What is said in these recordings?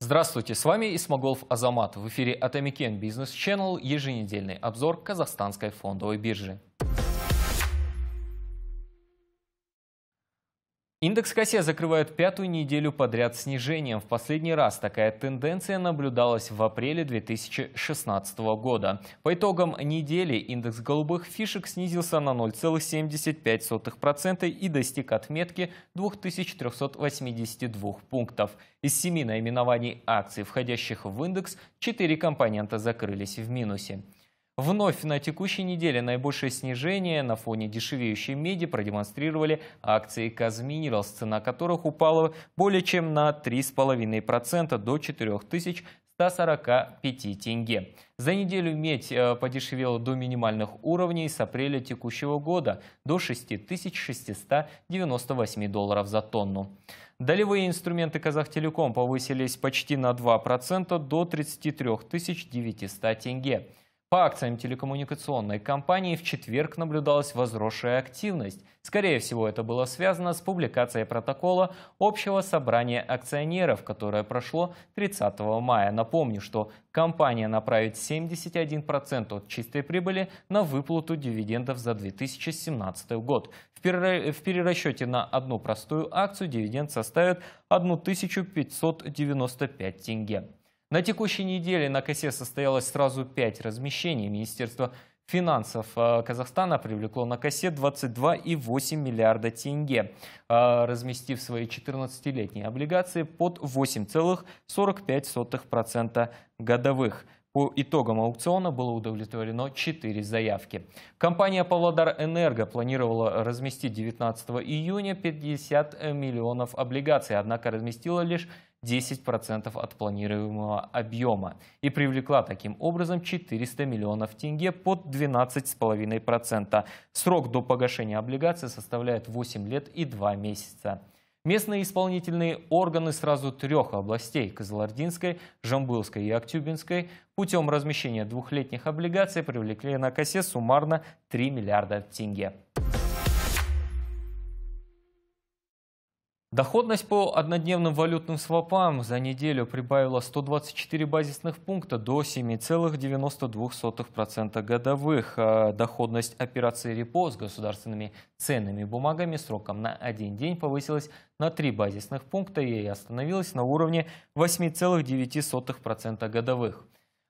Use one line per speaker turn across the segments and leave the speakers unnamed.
Здравствуйте, с вами Исмагулов Азамат. В эфире Атамикен Бизнес Channel еженедельный обзор казахстанской фондовой биржи. Индекс Косе а закрывает пятую неделю подряд снижением. В последний раз такая тенденция наблюдалась в апреле 2016 года. По итогам недели индекс голубых фишек снизился на 0,75% и достиг отметки 2382 пунктов. Из семи наименований акций, входящих в индекс, четыре компонента закрылись в минусе. Вновь на текущей неделе наибольшее снижение на фоне дешевеющей меди продемонстрировали акции «Казминералс», цена которых упала более чем на 3,5% до 4000 145 тенге. За неделю медь э, подешевела до минимальных уровней с апреля текущего года до 6698 долларов за тонну. Долевые инструменты «Казахтелеком» повысились почти на 2% до 33 900 тенге. По акциям телекоммуникационной компании в четверг наблюдалась возросшая активность. Скорее всего, это было связано с публикацией протокола общего собрания акционеров, которое прошло 30 мая. Напомню, что компания направит 71% от чистой прибыли на выплату дивидендов за 2017 год. В перерасчете на одну простую акцию дивиденд составит 1595 тенге. На текущей неделе на косе состоялось сразу пять размещений. Министерство финансов э, Казахстана привлекло на косе 22,8 миллиарда тенге, э, разместив свои 14-летние облигации под 8,45% годовых. По итогам аукциона было удовлетворено 4 заявки. Компания «Павлодар Энерго» планировала разместить 19 июня 50 миллионов облигаций, однако разместила лишь 10% от планируемого объема и привлекла таким образом 400 миллионов тенге под 12,5%. Срок до погашения облигаций составляет 8 лет и 2 месяца. Местные исполнительные органы сразу трех областей – Казалардинской, Жамбылской и Актюбинской – путем размещения двухлетних облигаций привлекли на косе суммарно 3 миллиарда тенге. Доходность по однодневным валютным свопам за неделю прибавила 124 базисных пункта до 7,92% годовых. А доходность операции репо с государственными ценными бумагами сроком на один день повысилась на 3 базисных пункта и остановилась на уровне 8,9% годовых.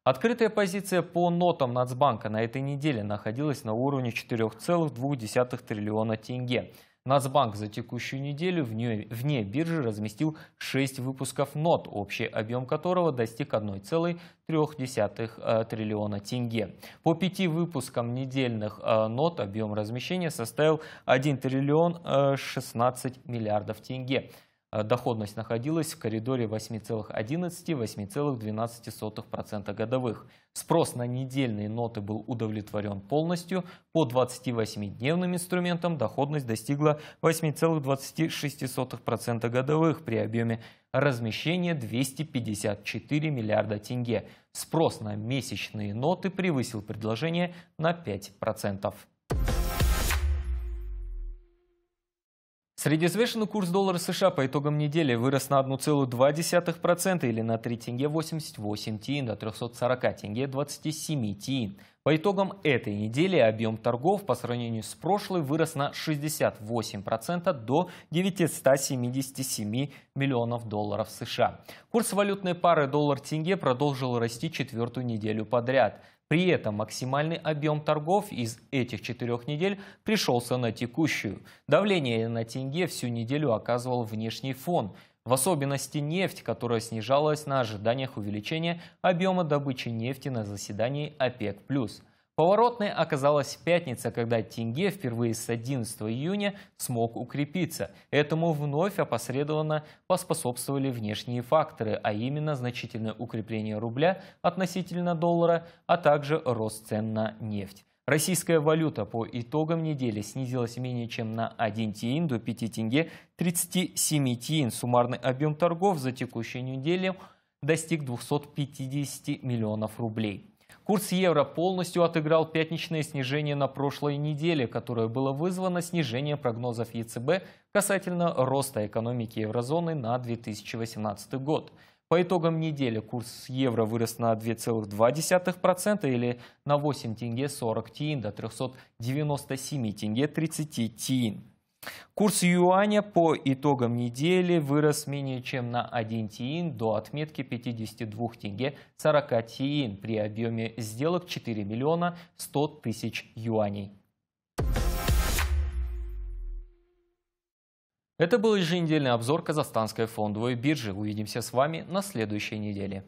Открытая позиция по нотам Нацбанка на этой неделе находилась на уровне 4,2 триллиона тенге – Нацбанк за текущую неделю вне, вне биржи разместил 6 выпусков нот, общий объем которого достиг 1,3 э, триллиона тенге. По пяти выпускам недельных э, нот объем размещения составил 1 триллион 16 э, миллиардов тенге. Э, доходность находилась в коридоре 8,11-8,12% годовых. Спрос на недельные ноты был удовлетворен полностью. По 28-дневным инструментам доходность достигла 8,26% годовых при объеме размещения 254 миллиарда тенге. Спрос на месячные ноты превысил предложение на 5%. Среди Среднесвешенный курс доллара США по итогам недели вырос на 1,2% или на 3 тенге 88 тиин до 340 тенге 27 тиин. По итогам этой недели объем торгов по сравнению с прошлой вырос на 68% до 977 миллионов долларов США. Курс валютной пары доллар-тенге продолжил расти четвертую неделю подряд. При этом максимальный объем торгов из этих четырех недель пришелся на текущую. Давление на тенге всю неделю оказывал внешний фон. В особенности нефть, которая снижалась на ожиданиях увеличения объема добычи нефти на заседании ОПЕК+. Поворотной оказалась пятница, когда тенге впервые с 11 июня смог укрепиться. Этому вновь опосредованно поспособствовали внешние факторы, а именно значительное укрепление рубля относительно доллара, а также рост цен на нефть. Российская валюта по итогам недели снизилась менее чем на 1 тиин до 5 тенге 37 тиин. Суммарный объем торгов за текущую неделю достиг 250 миллионов рублей. Курс евро полностью отыграл пятничное снижение на прошлой неделе, которое было вызвано снижением прогнозов ЕЦБ касательно роста экономики еврозоны на 2018 год. По итогам недели курс евро вырос на 2,2% или на 8 тенге 40 тиин до 397 тенге 30 тиин. Курс юаня по итогам недели вырос менее чем на 1 тиин до отметки 52 тенге 40 тиин при объеме сделок 4 миллиона 100 тысяч юаней. Это был еженедельный обзор казахстанской фондовой биржи. Увидимся с вами на следующей неделе.